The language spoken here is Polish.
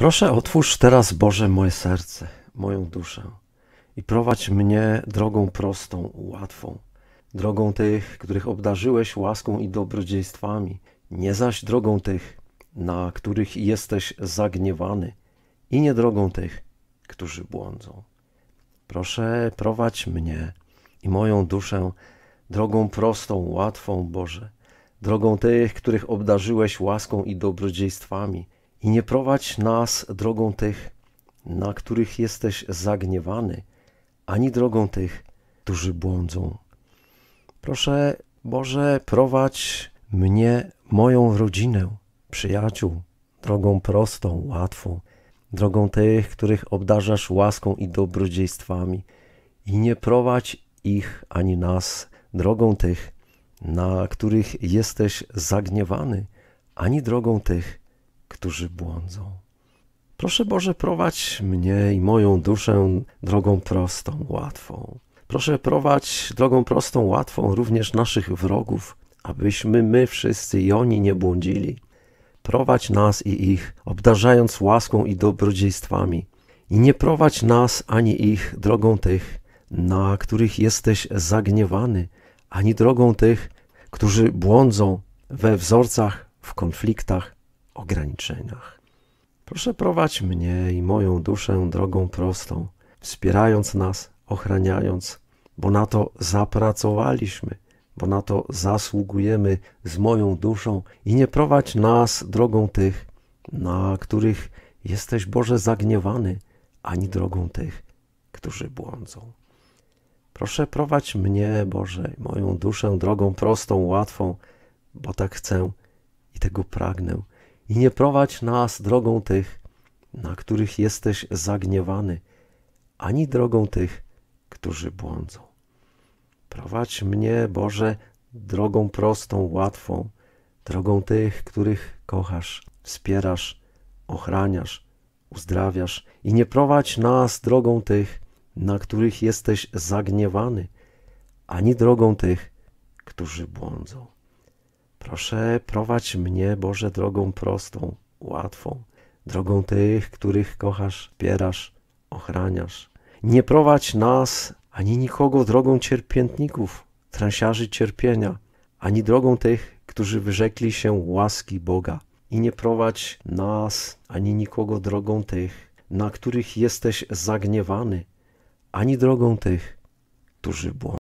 Proszę, otwórz teraz, Boże, moje serce, moją duszę i prowadź mnie drogą prostą, łatwą, drogą tych, których obdarzyłeś łaską i dobrodziejstwami, nie zaś drogą tych, na których jesteś zagniewany, i nie drogą tych, którzy błądzą. Proszę, prowadź mnie i moją duszę drogą prostą, łatwą, Boże, drogą tych, których obdarzyłeś łaską i dobrodziejstwami, i nie prowadź nas drogą tych, na których jesteś zagniewany, ani drogą tych, którzy błądzą. Proszę, Boże, prowadź mnie, moją rodzinę, przyjaciół, drogą prostą, łatwą, drogą tych, których obdarzasz łaską i dobrodziejstwami, i nie prowadź ich ani nas drogą tych, na których jesteś zagniewany, ani drogą tych, którzy błądzą. Proszę Boże, prowadź mnie i moją duszę drogą prostą, łatwą. Proszę prowadź drogą prostą, łatwą również naszych wrogów, abyśmy my wszyscy i oni nie błądzili. Prowadź nas i ich, obdarzając łaską i dobrodziejstwami. I nie prowadź nas ani ich drogą tych, na których jesteś zagniewany, ani drogą tych, którzy błądzą we wzorcach, w konfliktach, ograniczeniach. Proszę prowadź mnie i moją duszę drogą prostą, wspierając nas, ochraniając, bo na to zapracowaliśmy, bo na to zasługujemy z moją duszą i nie prowadź nas drogą tych, na których jesteś Boże zagniewany, ani drogą tych, którzy błądzą. Proszę prowadź mnie, Boże, moją duszę drogą prostą, łatwą, bo tak chcę i tego pragnę i nie prowadź nas drogą tych, na których jesteś zagniewany, ani drogą tych, którzy błądzą. Prowadź mnie, Boże, drogą prostą, łatwą, drogą tych, których kochasz, wspierasz, ochraniasz, uzdrawiasz i nie prowadź nas drogą tych, na których jesteś zagniewany, ani drogą tych, którzy błądzą. Proszę, prowadź mnie, Boże, drogą prostą, łatwą, drogą tych, których kochasz, pierasz, ochraniasz. Nie prowadź nas ani nikogo drogą cierpiętników, transiarzy cierpienia, ani drogą tych, którzy wyrzekli się łaski Boga. I nie prowadź nas ani nikogo drogą tych, na których jesteś zagniewany, ani drogą tych, którzy błądzą.